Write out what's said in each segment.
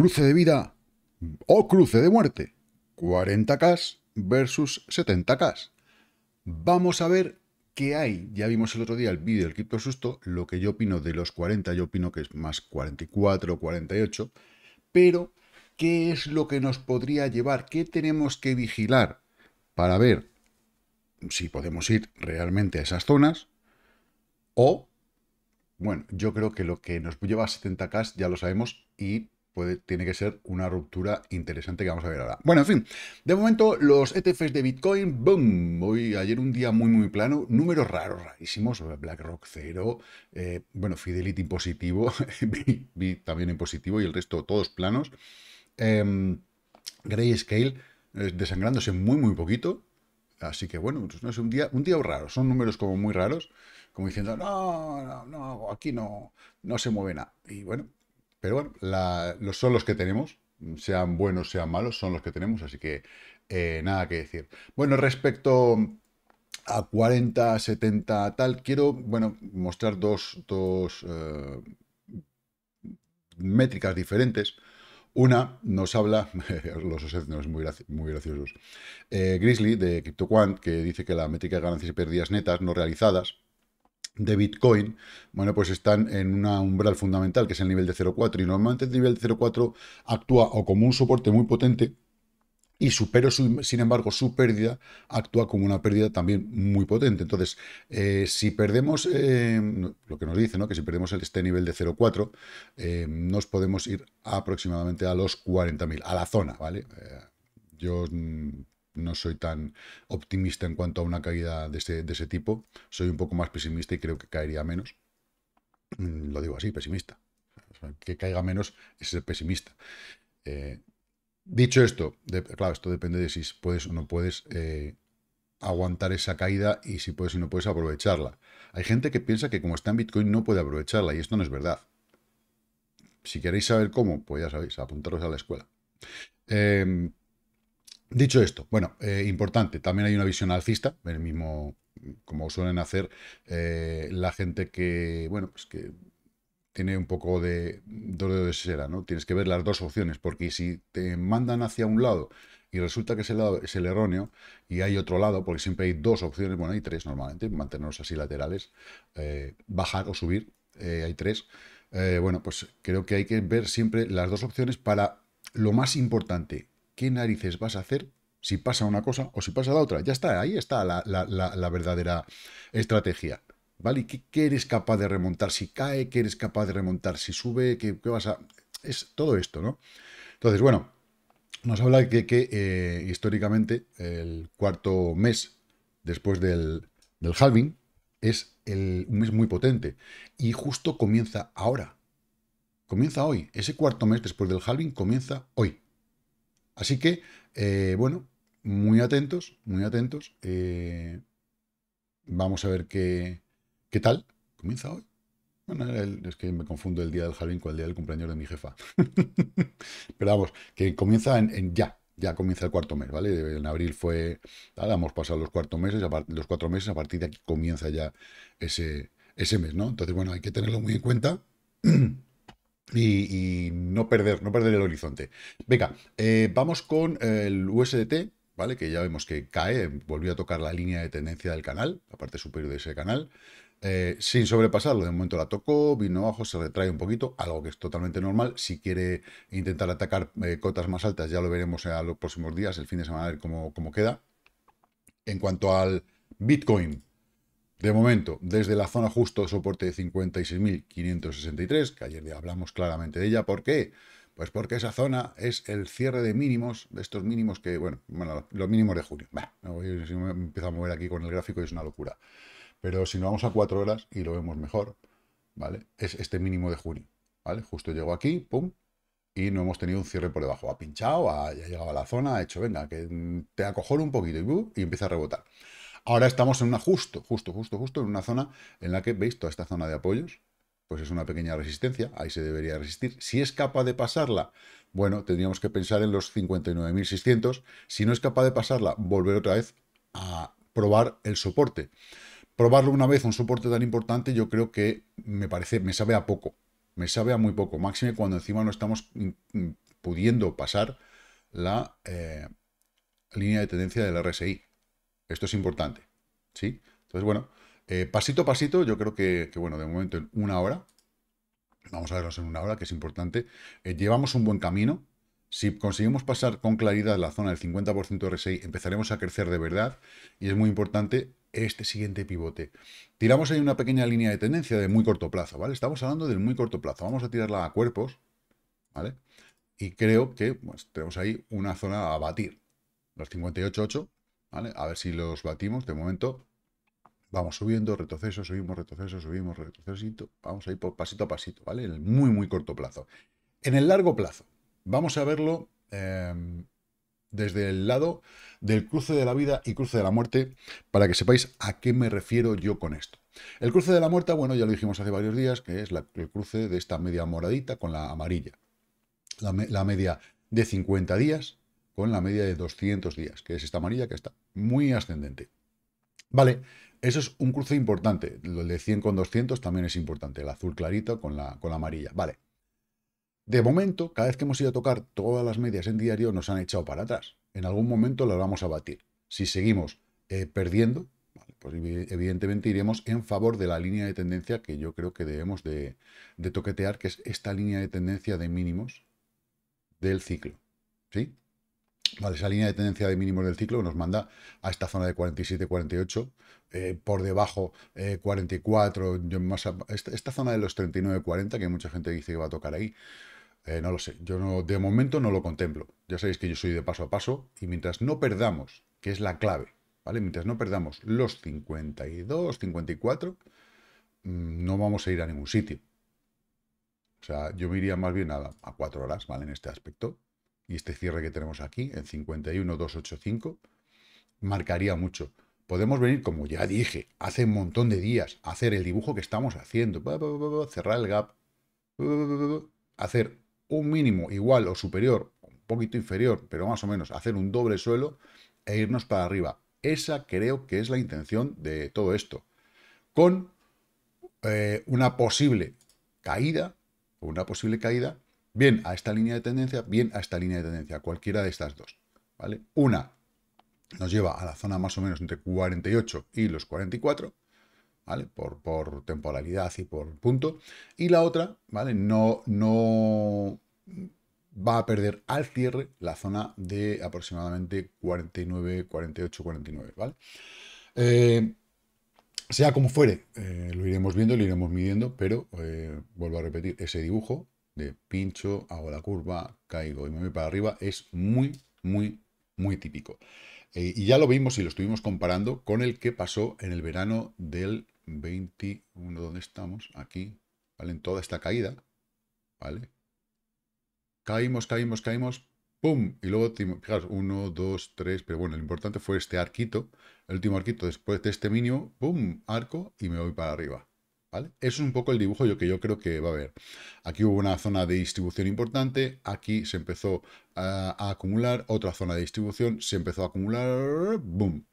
Cruce de vida o cruce de muerte. 40K versus 70K. Vamos a ver qué hay. Ya vimos el otro día el vídeo del cripto susto. Lo que yo opino de los 40, yo opino que es más 44 48. Pero, ¿qué es lo que nos podría llevar? ¿Qué tenemos que vigilar para ver si podemos ir realmente a esas zonas? O, bueno, yo creo que lo que nos lleva a 70K ya lo sabemos y tiene que ser una ruptura interesante que vamos a ver ahora. Bueno, en fin, de momento los ETFs de Bitcoin, boom, hoy, ayer un día muy, muy plano, números raros, rarísimos, BlackRock cero, eh, bueno, Fidelity positivo, también en positivo y el resto todos planos. Em, eh, Scale desangrándose muy, muy poquito, Así que bueno, pues no es un día, un día raro, son números como muy raros, como diciendo, no, no, no, aquí no, no se mueve nada. Y bueno, pero bueno, los, son los que tenemos, sean buenos, sean malos, son los que tenemos, así que eh, nada que decir. Bueno, respecto a 40, 70, tal, quiero, bueno, mostrar dos, eh, métricas diferentes. Una nos habla, los osecinos muy, muy graciosos, eh, Grizzly de CryptoQuant, que dice que la métrica de ganancias y pérdidas netas no realizadas, de Bitcoin, bueno, pues están en una umbral fundamental, que es el nivel de 0,4, y normalmente el nivel de 0,4 actúa o como un soporte muy potente, y supero su, sin embargo su pérdida actúa como una pérdida también muy potente. Entonces, eh, si perdemos, eh, lo que nos dice, ¿no? que si perdemos este nivel de 0,4, eh, nos podemos ir aproximadamente a los 40.000, a la zona, ¿vale? yo mm, no soy tan optimista en cuanto a una caída de ese, tipo. Soy un poco más pesimista y creo que caería menos. Mm, lo digo así, pesimista. que caiga menos es ser pesimista. Eh, dicho esto, claro, esto depende de si puedes o no puedes eh, aguantar esa caída y si puedes o no puedes aprovecharla. Hay gente que piensa que como está en Bitcoin no puede aprovecharla y esto no es verdad. Si queréis saber cómo, pues ya sabéis, apuntaros a la escuela. Em, Dicho esto, bueno, eh, importante, también hay una visión alcista, el mismo, como suelen hacer eh, la gente que, bueno, pues que tiene un poco de dolor de cera, ¿no? Tienes que ver las dos opciones, porque si te mandan hacia un lado y resulta que ese lado es el erróneo y hay otro lado, porque siempre hay dos opciones, bueno, hay tres normalmente, mantenernos así laterales, eh, bajar o subir, hay tres. bueno, pues creo que hay que ver siempre las dos opciones para lo más importante, ¿qué narices vas a hacer si pasa una cosa o si pasa la otra? Ya está, ahí está la, verdadera estrategia. ¿Vale? qué, eres capaz de remontar si cae? ¿Qué eres capaz de remontar si sube? ¿Qué, vas a...? Es todo esto, ¿no? Entonces, bueno, nos habla que, que eh, históricamente el cuarto mes después del, del halving es el, un mes muy potente y justo comienza ahora. Comienza hoy. Ese cuarto mes después del halving comienza hoy. Así que, eh, bueno, muy atentos, muy atentos. Eh, vamos a ver qué, qué tal. Comienza hoy. Bueno, es que me confundo el día del jardín con el día del cumpleaños de mi jefa. Pero vamos, que comienza en, ya. Ya comienza el cuarto mes, ¿vale? En abril fue. nada, hemos pasado los cuatro meses, los cuatro meses, a partir de aquí comienza ya ese, ese mes, ¿no? Entonces, bueno, hay que tenerlo muy en cuenta. y, no, perder, no perder el horizonte. Venga, eh, vamos con el USDT, ¿vale? Que ya vemos que cae, volvió a tocar la línea de tendencia del canal, la parte superior de ese canal. Eh, sin sobrepasarlo, de momento la tocó, vino abajo, se retrae un poquito, algo que es totalmente normal. Si quiere intentar atacar eh, cotas más altas, ya lo veremos a los próximos días, el fin de semana, a ver cómo, cómo queda. En cuanto al Bitcoin, de momento, desde la zona justo soporte de 56.563, que ayer hablamos claramente de ella, ¿por qué? Pues porque esa zona es el cierre de mínimos, de estos mínimos que, bueno, los mínimos de junio. Bah, si me empiezo a mover aquí con el gráfico es una locura. Pero si nos vamos a cuatro horas y lo vemos mejor, ¿vale? Es este mínimo de junio, ¿vale? Justo llegó aquí, pum, y no hemos tenido un cierre por debajo. Ha pinchado, ha, llegado a la zona, ha hecho, venga, que te acojó un poquito y, uh, y empieza a rebotar. Ahora estamos en una ajusto, justo, justo, justo, en una zona en la que, ¿veis? Toda esta zona de apoyos, pues es una pequeña resistencia, ahí se debería resistir. Si es capaz de pasarla, bueno, tendríamos que pensar en los 59.600. Si no es capaz de pasarla, volver otra vez a probar el soporte. Probarlo una vez, un soporte tan importante, yo creo que me parece, me sabe a poco. Me sabe a muy poco. Máxime cuando encima no estamos pudiendo pasar la eh, línea de tendencia del RSI. Esto es importante, ¿sí? Entonces, bueno, eh, pasito a pasito, yo creo que, bueno, de momento en una hora, vamos a vernos en una hora, que es importante, eh, llevamos un buen camino. Si conseguimos pasar con claridad la zona del 50% de RSI, empezaremos a crecer de verdad y es muy importante este siguiente pivote. Tiramos ahí una pequeña línea de tendencia de muy corto plazo, ¿vale? Estamos hablando del muy corto plazo. Vamos a tirarla a cuerpos, ¿vale? Y creo que pues, tenemos ahí una zona a batir. Los 58.8 a ver si los batimos. De momento vamos subiendo, retroceso, subimos, retroceso, subimos, retrocesito. Vamos a ir por pasito a pasito, ¿vale? En el muy, muy corto plazo. En el largo plazo, vamos a verlo em, desde el lado del cruce de la vida y cruce de la muerte, para que sepáis a qué me refiero yo con esto. El cruce de la muerte, bueno, ya lo dijimos hace varios días, que es el cruce de esta media moradita con la amarilla. La, la media de 50 días, con la media de 200 días, que es esta amarilla que está muy ascendente. Vale, eso es un cruce importante. Lo de 100 con 200 también es importante, el azul clarito con la, con la amarilla. Vale. De momento, cada vez que hemos ido a tocar todas las medias en diario, nos han echado para atrás. En algún momento las vamos a batir. Si seguimos eh, perdiendo, pues evidentemente iremos en favor de la línea de tendencia que yo creo que debemos de, de toquetear, que es esta línea de tendencia de mínimos del ciclo. ¿Sí? esa línea de tendencia de mínimos del ciclo nos manda a esta zona de 47, 48, eh, por debajo 44, eh, más esta, zona de los 39, 40, que mucha gente dice que va a tocar ahí. Eh, no lo sé, yo no, de momento no lo contemplo. Ya sabéis que yo soy de paso a paso y mientras no perdamos, que es la clave, ¿vale? Mientras no perdamos los 52, 54, mm, no vamos a ir a ningún sitio. O sea, yo me iría más bien a, 4 horas, ¿vale? En este aspecto, y este cierre que tenemos aquí, en 51,285, marcaría mucho. Podemos venir, como ya dije, hace un montón de días, hacer el dibujo que estamos haciendo, cerrar el gap, hacer un mínimo igual o superior, un poquito inferior, pero más o menos, hacer un doble suelo e irnos para arriba. Esa creo que es la intención de todo esto. Con eh, una posible caída, una posible caída bien a esta línea de tendencia, bien a esta línea de tendencia, cualquiera de estas dos. ¿vale? Una nos lleva a la zona más o menos entre 48 y los 44, ¿vale? Por, temporalidad y por punto. Y la otra, ¿vale? No, no va a perder al cierre la zona de aproximadamente 49, 48, 49, ¿vale? Eh, sea como fuere, eh, lo iremos viendo, lo iremos midiendo, pero eh, vuelvo a repetir, ese dibujo de pincho, hago la curva, caigo y me voy para arriba, es muy, muy, muy típico. Eh, y ya lo vimos y lo estuvimos comparando con el que pasó en el verano del 21, donde estamos? Aquí, ¿vale? En toda esta caída, ¿vale? Caímos, caímos, caímos, ¡pum! Y luego, fijaros, uno, dos, tres, pero bueno, lo importante fue este arquito, el último arquito después de este mínimo, ¡pum! Arco y me voy para arriba. Eso es un poco el dibujo que yo creo que va a haber. Aquí hubo una zona de distribución importante, aquí se empezó a, acumular, otra zona de distribución se empezó a acumular, ¡boom!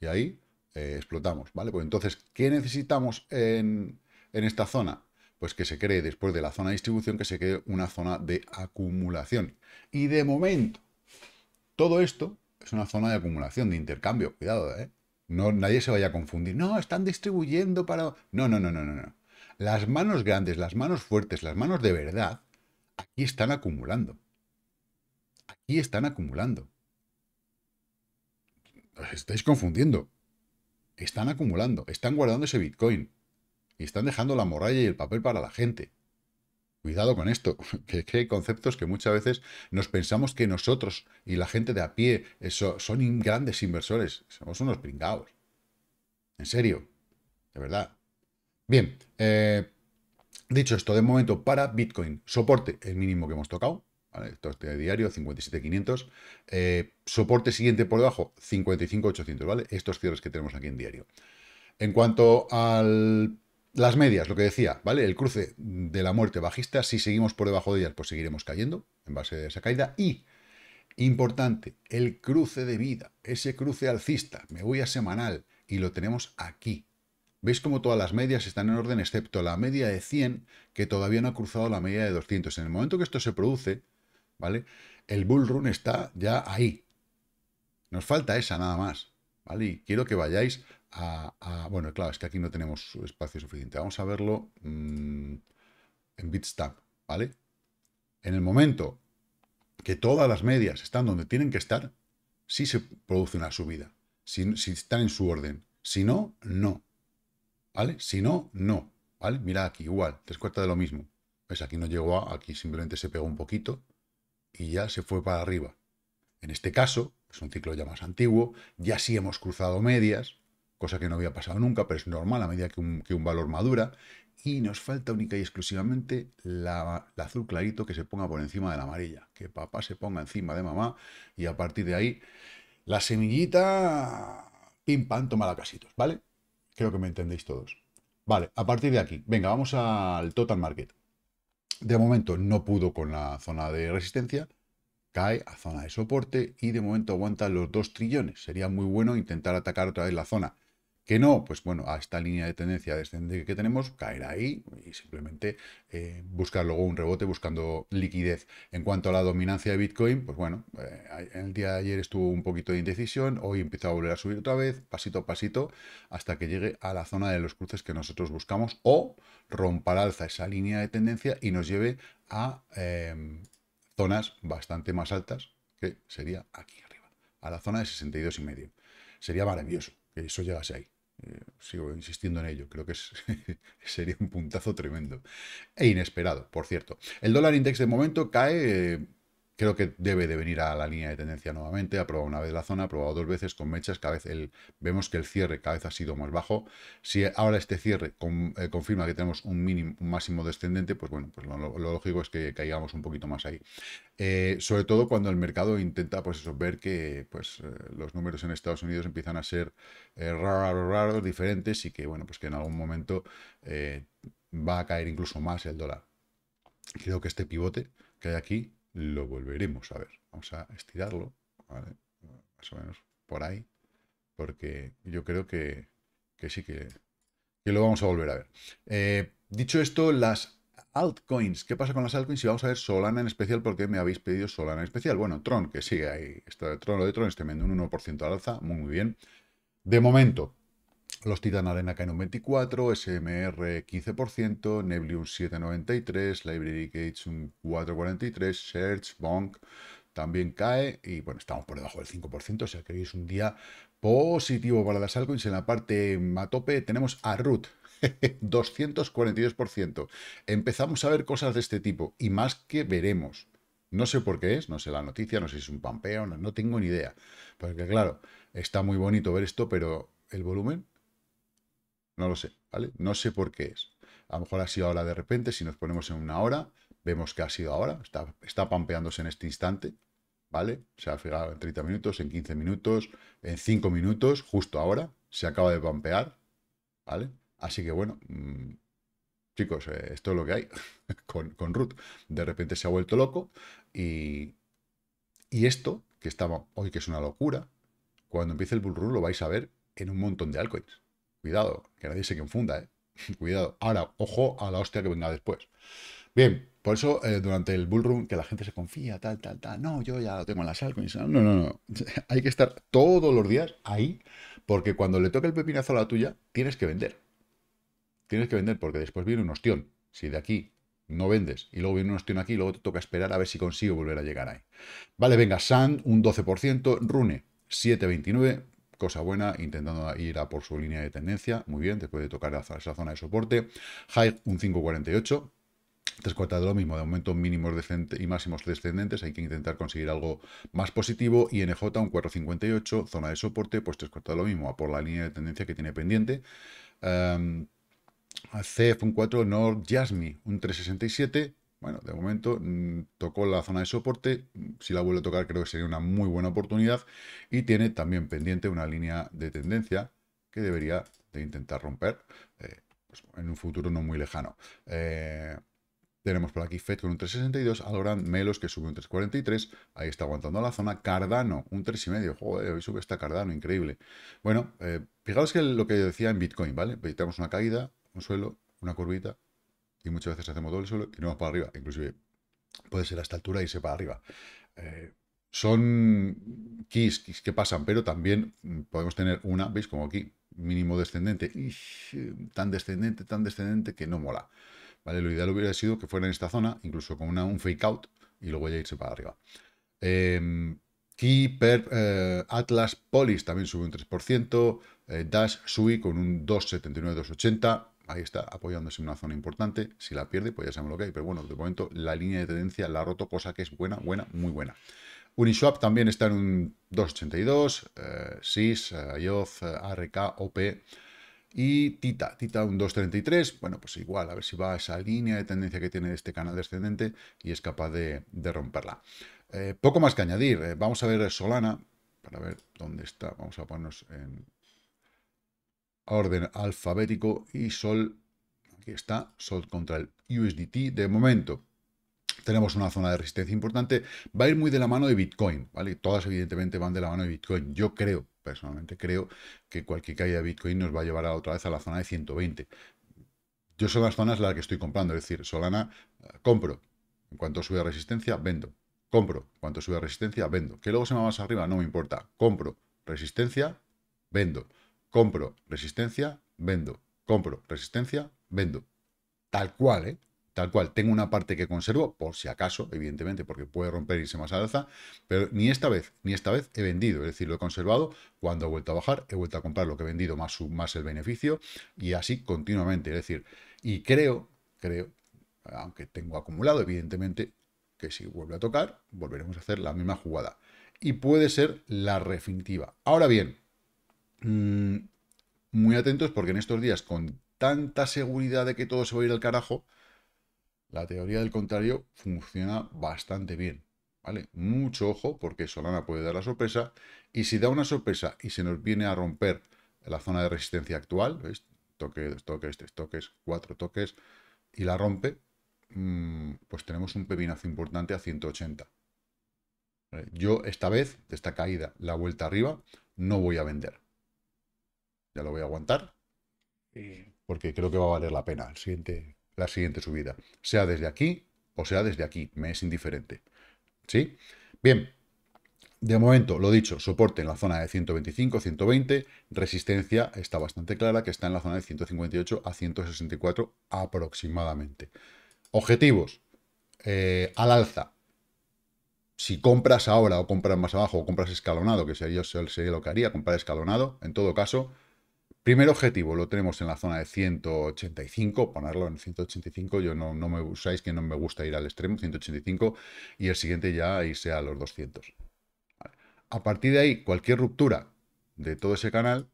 Y ahí eh, explotamos, ¿vale? Pues entonces, ¿qué necesitamos en, en esta zona? Pues que se cree después de la zona de distribución, que se cree una zona de acumulación. Y de momento, todo esto es una zona de acumulación, de intercambio, cuidado, ¿eh? nadie se vaya a confundir. No, están distribuyendo para... No, no, no, no, no. Las manos grandes, las manos fuertes, las manos de verdad, aquí están acumulando. Aquí están acumulando. Os estáis confundiendo. Están acumulando, están guardando ese Bitcoin. Y están dejando la morralla y el papel para la gente. Cuidado con esto, que, hay conceptos que muchas veces nos pensamos que nosotros y la gente de a pie son grandes inversores. Somos unos pringados. En serio, de verdad. Bien, eh, dicho esto, de momento para Bitcoin, soporte el mínimo que hemos tocado, ¿Vale? Esto es de diario, 57,500. Eh, soporte siguiente por debajo, 55,800, ¿vale? Estos cierres que tenemos aquí en diario. En cuanto al las medias, lo que decía, ¿vale? El cruce de la muerte bajista, si seguimos por debajo de ellas, pues seguiremos cayendo en base a esa caída. Y, importante, el cruce de vida, ese cruce alcista, me voy a semanal y lo tenemos aquí. ¿Veis cómo todas las medias están en orden, excepto la media de 100, que todavía no ha cruzado la media de 200? En el momento que esto se produce, ¿vale? El bull run está ya ahí. Nos falta esa nada más, ¿vale? Y quiero que vayáis bueno, claro, es que aquí no tenemos espacio suficiente. Vamos a verlo mm, en Bitstamp, ¿vale? En el momento que todas las medias están donde tienen que estar, sí se produce una subida. Si, están en su orden. Si no, no. ¿Vale? Si no, no. ¿Vale? Mira aquí, igual, tres cuartas de lo mismo. Pues Aquí no llegó Aquí simplemente se pegó un poquito y ya se fue para arriba. En este caso, es un ciclo ya más antiguo, ya sí hemos cruzado medias, cosa que no había pasado nunca, pero es normal a medida que un, valor madura. Y nos falta única y exclusivamente la, azul clarito que se ponga por encima de la amarilla, que papá se ponga encima de mamá y a partir de ahí la semillita, pim pam, toma la casitos, ¿vale? Creo que me entendéis todos. Vale, a partir de aquí, venga, vamos al total market. De momento no pudo con la zona de resistencia, cae a zona de soporte y de momento aguanta los 2 trillones. Sería muy bueno intentar atacar otra vez la zona que no, pues bueno, a esta línea de tendencia descendente que tenemos, caer ahí y simplemente eh, buscar luego un rebote buscando liquidez. En cuanto a la dominancia de Bitcoin, pues bueno, eh, el día de ayer estuvo un poquito de indecisión, hoy empieza a volver a subir otra vez, pasito a pasito, hasta que llegue a la zona de los cruces que nosotros buscamos o rompa alza esa línea de tendencia y nos lleve a em, zonas bastante más altas, que sería aquí arriba, a la zona de 62,5. Sería maravilloso que eso llegase ahí. Eh, sigo insistiendo en ello, creo que sería un puntazo tremendo e inesperado, por cierto. El dólar index de momento cae eh, creo que debe de venir a la línea de tendencia nuevamente. Ha probado una vez la zona, ha probado dos veces con mechas. Cada vez el, vemos que el cierre cada vez ha sido más bajo. Si ahora este cierre eh, confirma que tenemos un, mínimo, un máximo descendente, pues bueno, pues lo, lógico es que caigamos un poquito más ahí. Eh, sobre todo cuando el mercado intenta pues eso, ver que pues, eh, los números en Estados Unidos empiezan a ser raros, raros, diferentes y que bueno, pues que en algún momento va a caer incluso más el dólar. Creo que este pivote que hay aquí lo volveremos a ver. Vamos a estirarlo, más o menos por ahí, porque yo creo que, sí que, lo vamos a volver a ver. Eh, dicho esto, las altcoins. ¿Qué pasa con las altcoins? Y vamos a ver Solana en especial, porque me habéis pedido Solana en especial. Bueno, Tron, que sigue ahí. está de Tron, lo de Tron este tremendo, un 1% al alza, muy bien. De momento, los Titan Arena caen un 24, SMR 15%, un 793, Library Gates un 443, Search, Bonk también cae y bueno, estamos por debajo del 5%, o sea que hoy es un día positivo para las altcoins. En la parte matope tope tenemos a Root, 242%. Empezamos a ver cosas de este tipo y más que veremos. No sé por qué es, no sé la noticia, no sé si es un pampeo, no tengo ni idea. Porque claro, está muy bonito ver esto, pero el volumen no lo sé, ¿vale? No sé por qué es. A lo mejor ha sido ahora de repente, si nos ponemos en una hora, vemos que ha sido ahora, está, está pampeándose en este instante, ¿vale? Se ha fijado en 30 minutos, en 15 minutos, en 5 minutos, justo ahora, se acaba de pampear, ¿vale? Así que bueno, mm, chicos, eh, esto es lo que hay con, con Ruth. De repente se ha vuelto loco y, esto, que estaba hoy que es una locura, cuando empiece el bullrun lo vais a ver en un montón de altcoins. Cuidado, que nadie se confunda, ¿eh? Cuidado. Ahora, ojo a la hostia que venga después. Bien, por eso eh, durante el Bullroom, que la gente se confía, tal, tal, tal. No, yo ya lo tengo en la sal. No, no, no. Hay que estar todos los días ahí porque cuando le toque el pepinazo a la tuya, tienes que vender. Tienes que vender porque después viene un hostión. Si de aquí no vendes y luego viene un ostión aquí, luego te toca esperar a ver si consigo volver a llegar ahí. Vale, venga, Sand un 12%, Rune 7,29%, cosa buena, intentando ir a por su línea de tendencia, muy bien, te puede tocar esa zona de soporte. High un 548, tres cuartas de lo mismo, de momento mínimos y máximos descendentes, hay que intentar conseguir algo más positivo, y NJ un 458, zona de soporte, pues tres cuartas de lo mismo, a por la línea de tendencia que tiene pendiente. Em, CF un 4, Nord Jasmine un 367, bueno, de momento mm, tocó la zona de soporte, si la vuelve a tocar creo que sería una muy buena oportunidad y tiene también pendiente una línea de tendencia que debería de intentar romper eh, pues, en un futuro no muy lejano. Eh, tenemos por aquí FED con un 3.62, Algorand, Melos que sube un 3.43, ahí está aguantando la zona, Cardano un 3.5, joder, hoy sube esta Cardano, increíble. Bueno, eh, fijaros que lo que decía en Bitcoin, ¿vale? Tenemos una caída, un suelo, una curvita, y muchas veces hacemos doble suelo y no vamos para arriba. Inclusive puede ser a esta altura y irse para arriba. Eh, son keys, que pasan, pero también mm, podemos tener una, ¿veis? Como aquí, mínimo descendente. tan descendente, tan descendente que no mola. ¿Vale? Lo ideal hubiera sido que fuera en esta zona, incluso con un fake out, y luego ya irse para arriba. Em, eh, Atlas, Polis también sube un 3%, eh, Dash, Sui con un 2,79, 2,80, ahí está apoyándose en una zona importante. Si la pierde, pues ya sabemos lo que hay. Pero bueno, de momento la línea de tendencia la ha roto, cosa que es buena, buena, muy buena. Uniswap también está en un 2.82, SIS, IOZ, ARK, OP y Tita, Tita un 2.33, bueno, pues igual, a ver si va a esa línea de tendencia que tiene este canal descendente y es capaz de, romperla. Eh, poco más que añadir, eh, vamos a ver Solana, para ver dónde está, vamos a ponernos en orden alfabético y Sol, aquí está, Sol contra el USDT de momento. Tenemos una zona de resistencia importante, va a ir muy de la mano de Bitcoin, ¿vale? Todas evidentemente van de la mano de Bitcoin, yo creo, personalmente creo que cualquier caída de Bitcoin nos va a llevar otra vez a la zona de 120. Yo son las zonas las que estoy comprando, es decir, Solana eh, compro, en cuanto sube resistencia, vendo, compro, en cuanto sube resistencia, vendo. Que luego se va más arriba, no me importa, compro, resistencia, vendo compro resistencia, vendo, compro resistencia, vendo. Tal cual, ¿eh? Tal cual. Tengo una parte que conservo, por si acaso, evidentemente, porque puede romper y irse más alza, pero ni esta vez, ni esta vez he vendido. Es decir, lo he conservado, cuando ha vuelto a bajar, he vuelto a comprar lo que he vendido más, más el beneficio, y así continuamente. Es decir, y creo, creo, aunque tengo acumulado, evidentemente, que si vuelve a tocar, volveremos a hacer la misma jugada. Y puede ser la refinitiva. Ahora bien, Mm, muy atentos porque en estos días, con tanta seguridad de que todo se va a ir al carajo, la teoría del contrario funciona bastante bien. ¿Vale? Mucho ojo porque Solana puede dar la sorpresa y si da una sorpresa y se nos viene a romper la zona de resistencia actual, toque, dos toques, tres toques, cuatro toques y la rompe, mm, pues tenemos un pepinazo importante a 180. Yo esta vez, de esta caída, la vuelta arriba, no voy a vender lo voy a aguantar, porque creo que va a valer la pena siguiente, la siguiente subida, sea desde aquí o sea desde aquí, me es indiferente. ¿Sí? Bien, de momento, lo dicho, soporte en la zona de 125, 120, resistencia está bastante clara que está en la zona de 158 a 164 aproximadamente. Objetivos, eh, al alza. Si compras ahora o compras más abajo o compras escalonado, que sería, sería lo que haría, comprar escalonado, en todo caso, Primer objetivo lo tenemos en la zona de 185, ponerlo en 185, yo no, me usáis que no me gusta ir al extremo, 185, y el siguiente ya irse a los 200. A partir de ahí, cualquier ruptura de todo ese canal,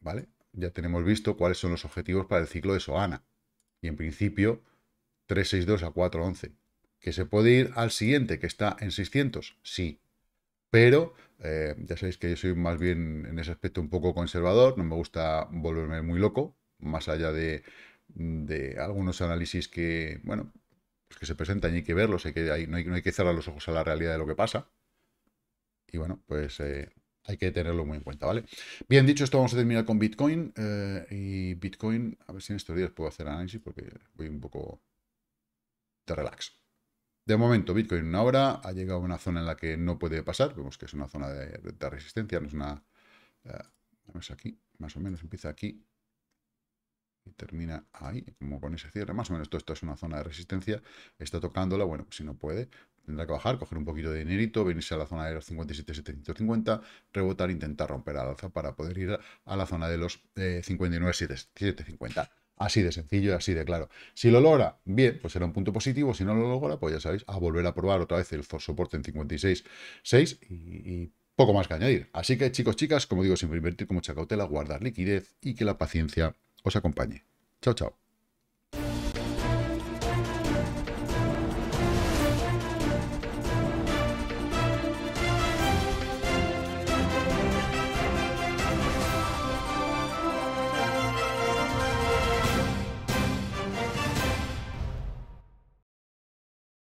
¿vale? Ya tenemos visto cuáles son los objetivos para el ciclo de Soana. Y en principio, 362 a 411. ¿Que se puede ir al siguiente, que está en 600? Sí pero eh, ya sabéis que yo soy más bien en ese aspecto un poco conservador, no me gusta volverme muy loco, más allá de, algunos análisis que, bueno, pues que se presentan y hay que verlos, que, no, hay, que cerrar los ojos a la realidad de lo que pasa. Y bueno, pues eh, hay que tenerlo muy en cuenta, ¿vale? Bien, dicho esto, vamos a terminar con Bitcoin. Eh, y Bitcoin, a ver si en estos días puedo hacer análisis porque voy un poco de relax. De momento, Bitcoin una hora ha llegado a una zona en la que no puede pasar. Vemos que es una zona de, resistencia, no es una... Eh, vamos aquí, más o menos, empieza aquí y termina ahí, como con ese cierre. Más o menos todo esto es una zona de resistencia. Está tocándola, bueno, si no puede, tendrá que bajar, coger un poquito de dinerito, venirse a la zona de los 57.750, rebotar, intentar romper al alza para poder ir a la zona de los 59.750. Eh, Así de sencillo, y así de claro. Si lo logra, bien, pues será un punto positivo. Si no lo logra, pues ya sabéis, a volver a probar otra vez el soporte en 56.6 y, y poco más que añadir. Así que chicos, chicas, como digo, siempre invertir con mucha cautela, guardar liquidez y que la paciencia os acompañe. Chao, chao.